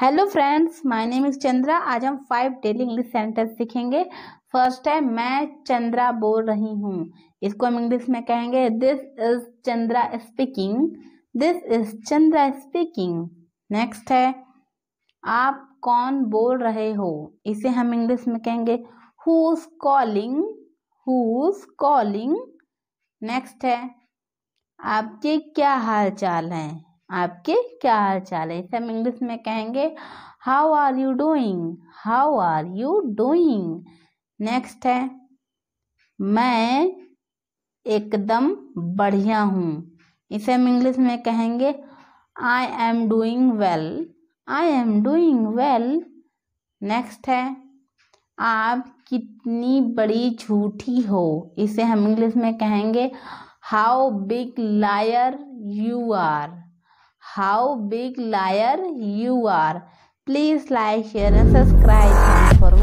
hello friends my name is Chandra आज हम five daily English sentence सीखेंगे फर्स्ट है मैं चंद्रा बोल रही हूँ इसको हम इंग्लिश में कहेंगे this is Chandra speaking this is Chandra speaking next है आप कौन बोल रहे हो इसे हम इंग्लिश में कहेंगे who is calling who is calling next है आपके क्या हाल चाल हैं आपके क्या हाल चाल है इसे हम इंग्लिश में कहेंगे how are you doing how are you doing next है मैं एकदम बढ़िया हूँ इसे हम इंग्लिश में कहेंगे I am doing well I am doing well next है आप कितनी बड़ी झूठी हो इसे हम इंग्लिश में कहेंगे how big liar you are how big liar you are please like share and subscribe Thanks for